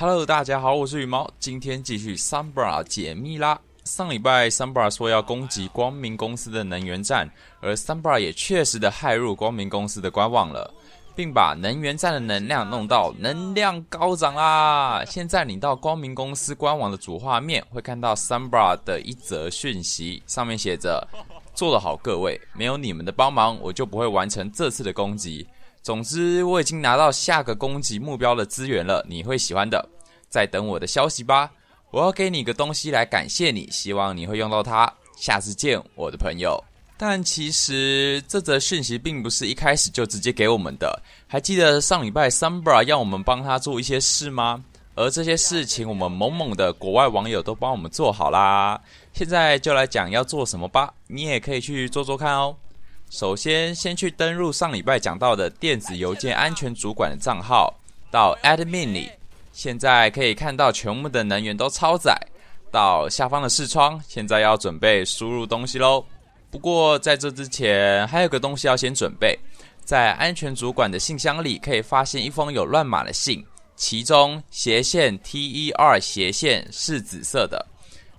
Hello，大家好，我是羽毛，今天继续 Samba 解密啦。上礼拜 Samba 说要攻击光明公司的能源站，而 Samba 也确实的害入光明公司的官网了，并把能源站的能量弄到能量高涨啦。现在你到光明公司官网的主画面，会看到 Samba 的一则讯息，上面写着：“做得好，各位，没有你们的帮忙，我就不会完成这次的攻击。”总之，我已经拿到下个攻击目标的资源了，你会喜欢的。在等我的消息吧，我要给你个东西来感谢你，希望你会用到它。下次见，我的朋友。但其实这则讯息并不是一开始就直接给我们的。还记得上礼拜 Sambar 要我们帮他做一些事吗？而这些事情，我们某某的国外网友都帮我们做好啦。现在就来讲要做什么吧，你也可以去做做看哦。首先，先去登录上礼拜讲到的电子邮件安全主管的账号，到 Admin 里，现在可以看到全部的能源都超载。到下方的视窗，现在要准备输入东西喽。不过在这之前，还有个东西要先准备。在安全主管的信箱里，可以发现一封有乱码的信，其中斜线 T E R 斜线是紫色的。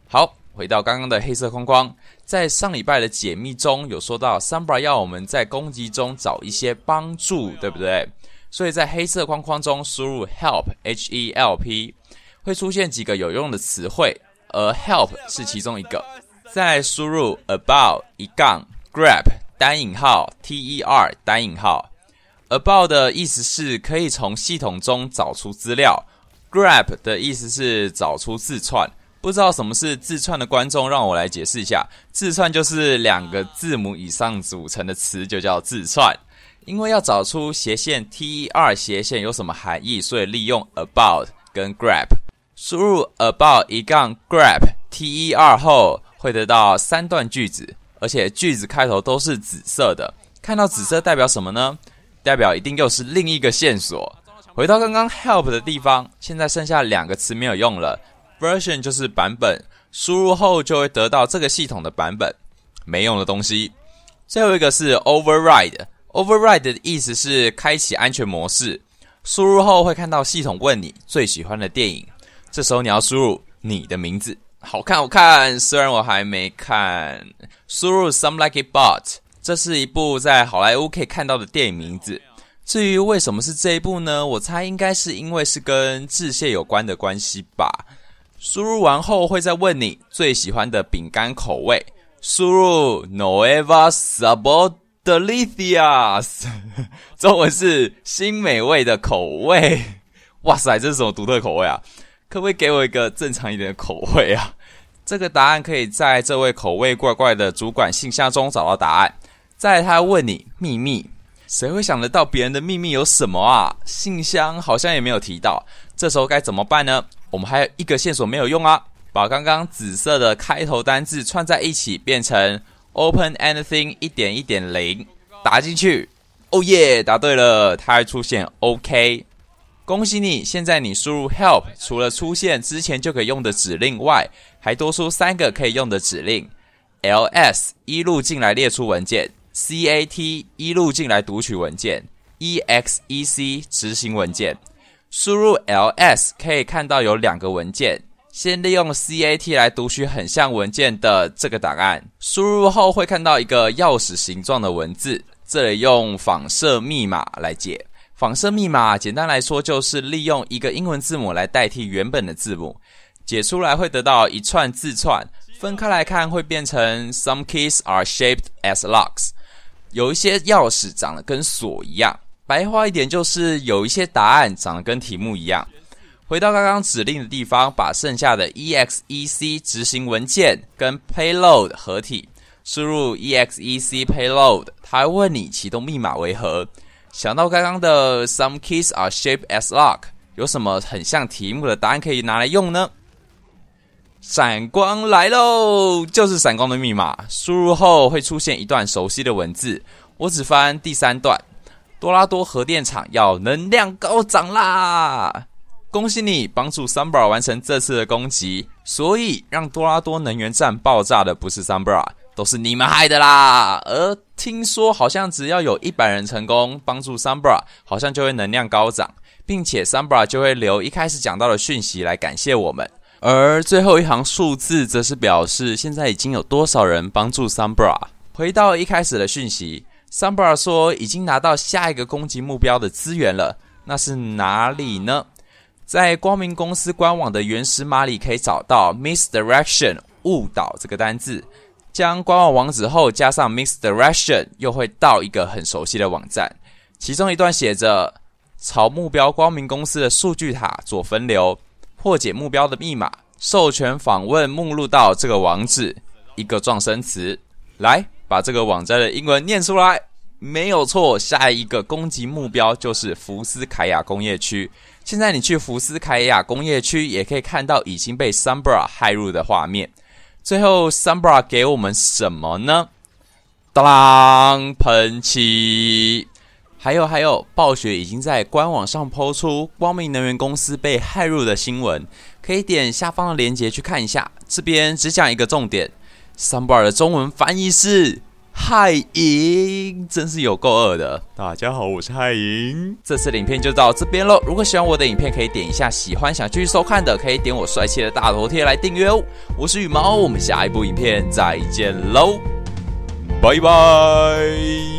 好。回到刚刚的黑色框框，在上礼拜的解密中有说到 s a m b a 要我们在攻击中找一些帮助，对不对？所以在黑色框框中输入 help H E L P，会出现几个有用的词汇，而 help 是其中一个。再输入 about 一杠 g r a b 单引号 T E R 单引号。about 的意思是可以从系统中找出资料 g r a b 的意思是找出字串。不知道什么是自串的观众，让我来解释一下。自串就是两个字母以上组成的词就叫自串。因为要找出斜线 T E R 斜线有什么含义，所以利用 about 跟 grab，输入 about 一杠 grab T 一二后，会得到三段句子，而且句子开头都是紫色的。看到紫色代表什么呢？代表一定又是另一个线索。回到刚刚 help 的地方，现在剩下两个词没有用了。version 就是版本，输入后就会得到这个系统的版本，没用的东西。最后一个是 override，override 的意思是开启安全模式，输入后会看到系统问你最喜欢的电影，这时候你要输入你的名字。好看，好看，虽然我还没看。输入 Some Like It But，这是一部在好莱坞可以看到的电影名字。至于为什么是这一部呢？我猜应该是因为是跟致谢有关的关系吧。输入完后会再问你最喜欢的饼干口味，输入 n o v a s a b o d e l i t i a s 中文是新美味的口味。哇塞，这是什么独特口味啊？可不可以给我一个正常一点的口味啊？这个答案可以在这位口味怪怪的主管信箱中找到答案。在他问你秘密，谁会想得到别人的秘密有什么啊？信箱好像也没有提到。这时候该怎么办呢？我们还有一个线索没有用啊！把刚刚紫色的开头单字串在一起，变成 open anything 一点一点零，打进去。哦耶，答对了！它会出现 OK，恭喜你！现在你输入 help，除了出现之前就可以用的指令外，还多出三个可以用的指令：ls 一路进来列出文件，cat 一路进来读取文件，exec 执行文件。输入 ls 可以看到有两个文件。先利用 cat 来读取很像文件的这个档案。输入后会看到一个钥匙形状的文字，这里用仿射密码来解。仿射密码简单来说就是利用一个英文字母来代替原本的字母，解出来会得到一串字串，分开来看会变成 Some keys are shaped as locks，有一些钥匙长得跟锁一样。白话一点就是，有一些答案长得跟题目一样。回到刚刚指令的地方，把剩下的 exe c 执行文件跟 payload 合体，输入 exe c payload。它问你启动密码为何？想到刚刚的 some keys are shaped as lock，有什么很像题目的答案可以拿来用呢？闪光来喽，就是闪光的密码。输入后会出现一段熟悉的文字，我只翻第三段。多拉多核电厂要能量高涨啦！恭喜你帮助 Sambra 完成这次的攻击，所以让多拉多能源站爆炸的不是 Sambra，都是你们害的啦！而听说好像只要有一百人成功帮助 Sambra，好像就会能量高涨，并且 Sambra 就会留一开始讲到的讯息来感谢我们，而最后一行数字则是表示现在已经有多少人帮助 Sambra。回到一开始的讯息。桑布尔说：“已经拿到下一个攻击目标的资源了，那是哪里呢？在光明公司官网的原始码里可以找到 ‘misdirection’ 误导这个单字，将官网网址后加上 ‘misdirection’，又会到一个很熟悉的网站。其中一段写着：朝目标光明公司的数据塔做分流，破解目标的密码，授权访问目录到这个网址。一个撞声词，来。”把这个网站的英文念出来，没有错。下一个攻击目标就是福斯凯亚工业区。现在你去福斯凯亚工业区，也可以看到已经被 s a m b r a 害入的画面。最后 s a m b r a 给我们什么呢？当喷漆。还有还有，暴雪已经在官网上抛出光明能源公司被害入的新闻，可以点下方的链接去看一下。这边只讲一个重点。三布尔的中文翻译是海银，真是有够二的。大家好，我是海银，这次影片就到这边喽。如果喜欢我的影片，可以点一下喜欢；想继续收看的，可以点我帅气的大头贴来订阅哦。我是羽毛，我们下一部影片再见喽，拜拜。